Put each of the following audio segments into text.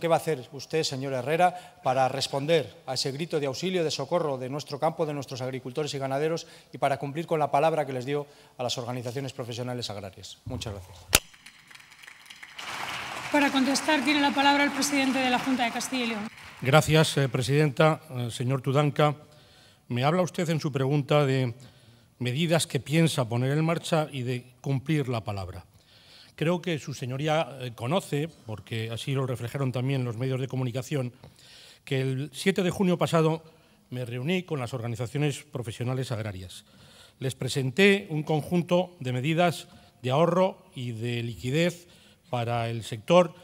¿Qué va a hacer usted, señor Herrera, para responder a ese grito de auxilio, de socorro de nuestro campo, de nuestros agricultores y ganaderos y para cumplir con la palabra que les dio a las organizaciones profesionales agrarias? Muchas gracias. Para contestar tiene la palabra el presidente de la Junta de Castilla Gracias, eh, presidenta. Eh, señor Tudanca, me habla usted en su pregunta de medidas que piensa poner en marcha y de cumplir la palabra. Creo que su señoría eh, conoce, porque así lo reflejaron también los medios de comunicación, que el 7 de junio pasado me reuní con las organizaciones profesionales agrarias. Les presenté un conjunto de medidas de ahorro y de liquidez para el sector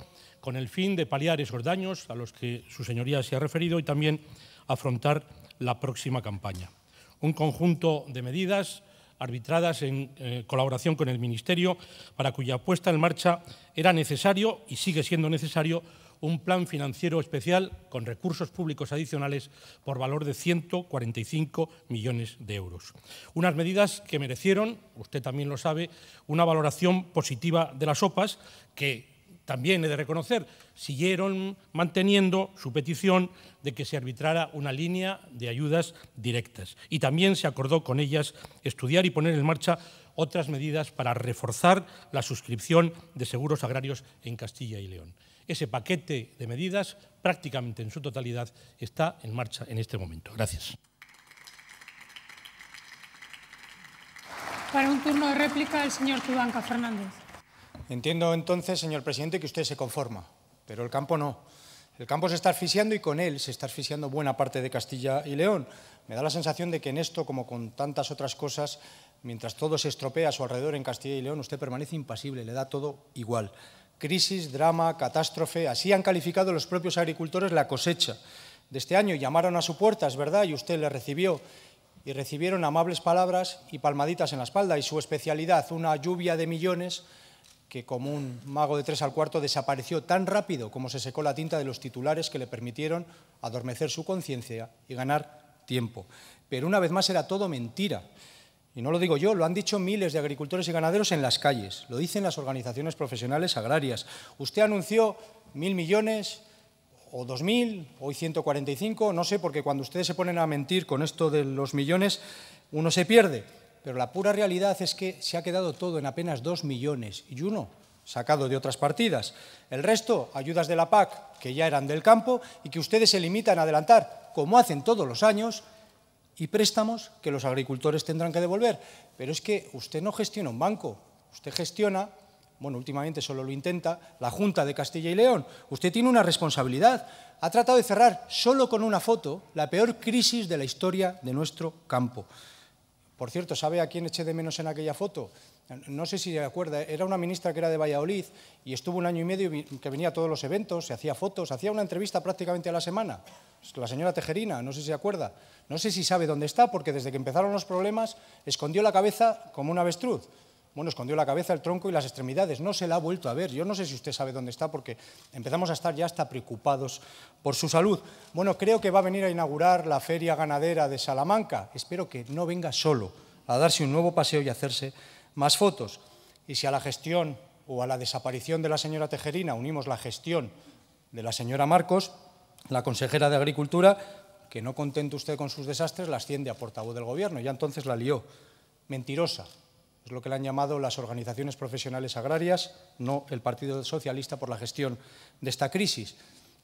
con el fin de paliar esos daños a los que su señoría se ha referido y también afrontar la próxima campaña. Un conjunto de medidas arbitradas en eh, colaboración con el Ministerio, para cuya puesta en marcha era necesario y sigue siendo necesario un plan financiero especial con recursos públicos adicionales por valor de 145 millones de euros. Unas medidas que merecieron, usted también lo sabe, una valoración positiva de las OPAs que también he de reconocer, siguieron manteniendo su petición de que se arbitrara una línea de ayudas directas. Y también se acordó con ellas estudiar y poner en marcha otras medidas para reforzar la suscripción de seguros agrarios en Castilla y León. Ese paquete de medidas, prácticamente en su totalidad, está en marcha en este momento. Gracias. Para un turno de réplica, el señor Tudanca Fernández. Entiendo entonces, señor presidente, que usted se conforma, pero el campo no. El campo se está asfixiando y con él se está asfixiando buena parte de Castilla y León. Me da la sensación de que en esto, como con tantas otras cosas, mientras todo se estropea a su alrededor en Castilla y León, usted permanece impasible, le da todo igual. Crisis, drama, catástrofe, así han calificado los propios agricultores la cosecha de este año. Llamaron a su puerta, es verdad, y usted le recibió. Y recibieron amables palabras y palmaditas en la espalda. Y su especialidad, una lluvia de millones que como un mago de tres al cuarto desapareció tan rápido como se secó la tinta de los titulares que le permitieron adormecer su conciencia y ganar tiempo. Pero una vez más era todo mentira. Y no lo digo yo, lo han dicho miles de agricultores y ganaderos en las calles, lo dicen las organizaciones profesionales agrarias. Usted anunció mil millones o dos mil, hoy 145, no sé, porque cuando ustedes se ponen a mentir con esto de los millones, uno se pierde pero la pura realidad es que se ha quedado todo en apenas dos millones y uno sacado de otras partidas. El resto, ayudas de la PAC, que ya eran del campo y que ustedes se limitan a adelantar, como hacen todos los años, y préstamos que los agricultores tendrán que devolver. Pero es que usted no gestiona un banco, usted gestiona, bueno, últimamente solo lo intenta, la Junta de Castilla y León. Usted tiene una responsabilidad. Ha tratado de cerrar solo con una foto la peor crisis de la historia de nuestro campo. Por cierto, ¿sabe a quién eché de menos en aquella foto? No sé si se acuerda, era una ministra que era de Valladolid y estuvo un año y medio que venía a todos los eventos, se hacía fotos, hacía una entrevista prácticamente a la semana. La señora Tejerina, no sé si se acuerda. No sé si sabe dónde está, porque desde que empezaron los problemas escondió la cabeza como un avestruz bueno, escondió la cabeza, el tronco y las extremidades. No se la ha vuelto a ver. Yo no sé si usted sabe dónde está porque empezamos a estar ya hasta preocupados por su salud. Bueno, creo que va a venir a inaugurar la Feria Ganadera de Salamanca. Espero que no venga solo a darse un nuevo paseo y hacerse más fotos. Y si a la gestión o a la desaparición de la señora Tejerina unimos la gestión de la señora Marcos, la consejera de Agricultura, que no contente usted con sus desastres, la asciende a portavoz del Gobierno. Ya entonces la lió. Mentirosa, es lo que le han llamado las organizaciones profesionales agrarias, no el Partido Socialista por la gestión de esta crisis.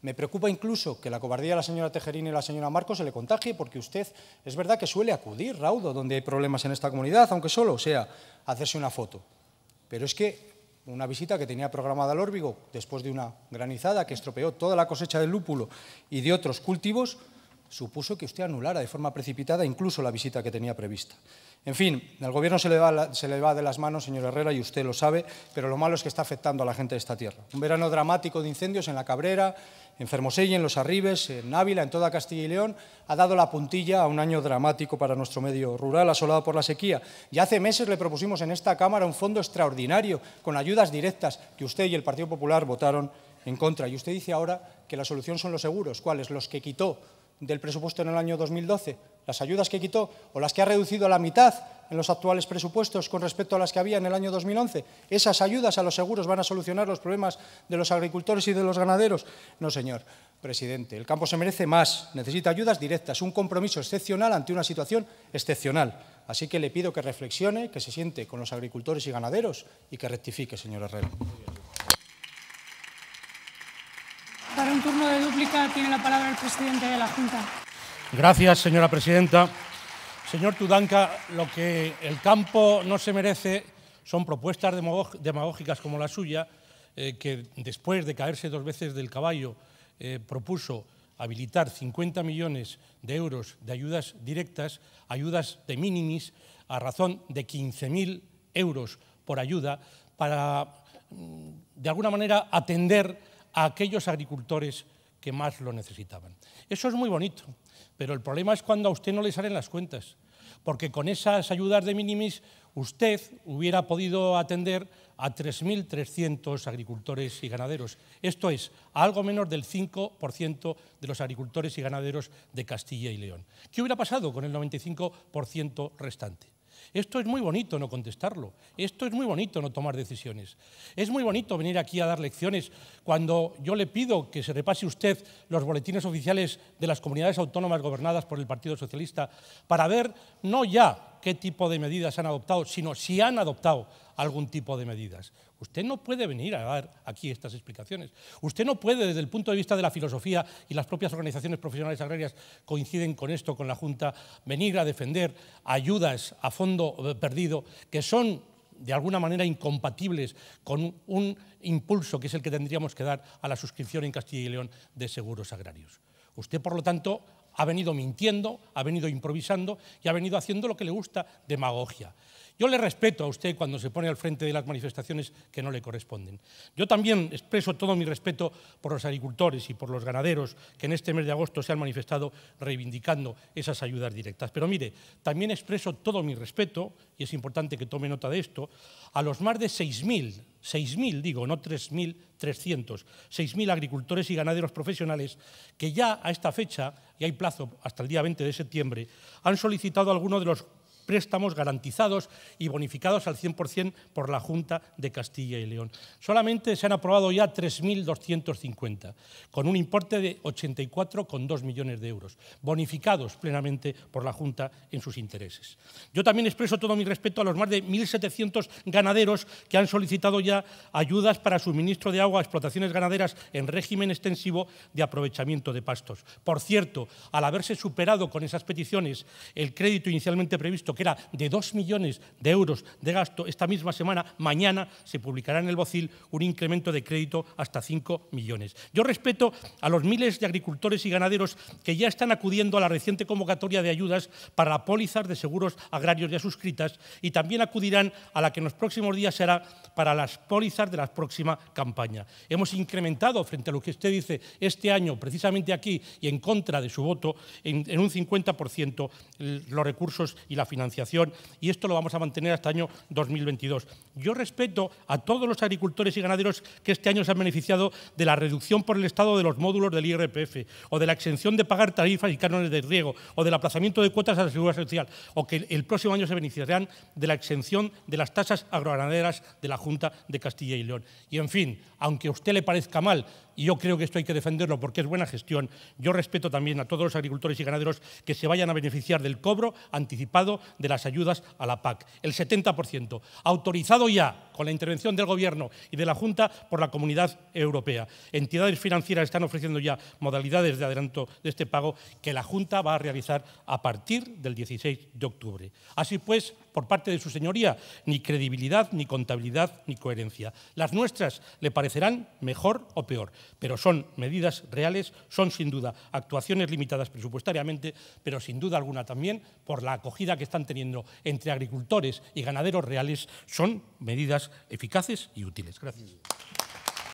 Me preocupa incluso que la cobardía de la señora Tejerín y la señora Marcos se le contagie, porque usted es verdad que suele acudir, Raudo, donde hay problemas en esta comunidad, aunque solo sea hacerse una foto. Pero es que una visita que tenía programada al Órbigo después de una granizada que estropeó toda la cosecha del lúpulo y de otros cultivos, supuso que usted anulara de forma precipitada incluso la visita que tenía prevista. En fin, al gobierno se le, va se le va de las manos, señor Herrera, y usted lo sabe, pero lo malo es que está afectando a la gente de esta tierra. Un verano dramático de incendios en La Cabrera, en Fermosella, en Los Arribes, en Ávila, en toda Castilla y León, ha dado la puntilla a un año dramático para nuestro medio rural, asolado por la sequía. Y hace meses le propusimos en esta Cámara un fondo extraordinario, con ayudas directas, que usted y el Partido Popular votaron en contra. Y usted dice ahora que la solución son los seguros. ¿Cuáles? Los que quitó del presupuesto en el año 2012, las ayudas que quitó o las que ha reducido a la mitad en los actuales presupuestos con respecto a las que había en el año 2011, esas ayudas a los seguros van a solucionar los problemas de los agricultores y de los ganaderos. No, señor presidente, el campo se merece más, necesita ayudas directas, un compromiso excepcional ante una situación excepcional. Así que le pido que reflexione, que se siente con los agricultores y ganaderos y que rectifique, señor Herrera. en turno de dúplica tiene la palabra el presidente de la Junta. Gracias, señora presidenta. Señor Tudanca, lo que el campo no se merece son propuestas demagógicas como la suya, eh, que después de caerse dos veces del caballo eh, propuso habilitar 50 millones de euros de ayudas directas, ayudas de mínimis, a razón de 15.000 euros por ayuda, para, mm, de alguna manera, atender a aquellos agricultores que más lo necesitaban. Eso es muy bonito, pero el problema es cuando a usted no le salen las cuentas, porque con esas ayudas de minimis usted hubiera podido atender a 3.300 agricultores y ganaderos, esto es, a algo menos del 5% de los agricultores y ganaderos de Castilla y León. ¿Qué hubiera pasado con el 95% restante? Esto es muy bonito no contestarlo. Esto es muy bonito no tomar decisiones. Es muy bonito venir aquí a dar lecciones cuando yo le pido que se repase usted los boletines oficiales de las comunidades autónomas gobernadas por el Partido Socialista para ver no ya qué tipo de medidas han adoptado, sino si han adoptado algún tipo de medidas. Usted no puede venir a dar aquí estas explicaciones. Usted no puede, desde el punto de vista de la filosofía, y las propias organizaciones profesionales agrarias coinciden con esto, con la Junta, venir a defender ayudas a fondo eh, perdido que son de alguna manera incompatibles con un impulso que es el que tendríamos que dar a la suscripción en Castilla y León de seguros agrarios. Usted, por lo tanto, ha venido mintiendo, ha venido improvisando y ha venido haciendo lo que le gusta, demagogia. Yo le respeto a usted cuando se pone al frente de las manifestaciones que no le corresponden. Yo también expreso todo mi respeto por los agricultores y por los ganaderos que en este mes de agosto se han manifestado reivindicando esas ayudas directas. Pero mire, también expreso todo mi respeto, y es importante que tome nota de esto, a los más de 6.000 6.000, digo, no 3.300, 6.000 agricultores y ganaderos profesionales que ya a esta fecha, y hay plazo hasta el día 20 de septiembre, han solicitado alguno de los préstamos garantizados y bonificados al 100% por la Junta de Castilla y León. Solamente se han aprobado ya 3.250, con un importe de 84,2 millones de euros, bonificados plenamente por la Junta en sus intereses. Yo también expreso todo mi respeto a los más de 1.700 ganaderos que han solicitado ya ayudas para suministro de agua a explotaciones ganaderas en régimen extensivo de aprovechamiento de pastos. Por cierto, al haberse superado con esas peticiones el crédito inicialmente previsto era de dos millones de euros de gasto esta misma semana, mañana se publicará en el Bocil un incremento de crédito hasta cinco millones. Yo respeto a los miles de agricultores y ganaderos que ya están acudiendo a la reciente convocatoria de ayudas para pólizas de seguros agrarios ya suscritas y también acudirán a la que en los próximos días será para las pólizas de la próxima campaña. Hemos incrementado, frente a lo que usted dice, este año, precisamente aquí y en contra de su voto, en, en un 50% los recursos y la financiación financiación y esto lo vamos a mantener hasta el año 2022. Yo respeto a todos los agricultores y ganaderos que este año se han beneficiado de la reducción por el Estado de los módulos del IRPF o de la exención de pagar tarifas y cánones de riego o del aplazamiento de cuotas a la seguridad social o que el próximo año se beneficiarán de la exención de las tasas agroganaderas de la Junta de Castilla y León. Y en fin, aunque a usted le parezca mal, y yo creo que esto hay que defenderlo porque es buena gestión, yo respeto también a todos los agricultores y ganaderos que se vayan a beneficiar del cobro anticipado de las ayudas a la PAC. El 70%, autorizado ya con la intervención del Gobierno y de la Junta por la Comunidad Europea. Entidades financieras están ofreciendo ya modalidades de adelanto de este pago que la Junta va a realizar a partir del 16 de octubre. Así pues, por parte de su señoría, ni credibilidad, ni contabilidad, ni coherencia. Las nuestras le parecerán mejor o peor, pero son medidas reales, son sin duda actuaciones limitadas presupuestariamente, pero sin duda alguna también por la acogida que están teniendo entre agricultores y ganaderos reales, son medidas eficaces y útiles. Gracias.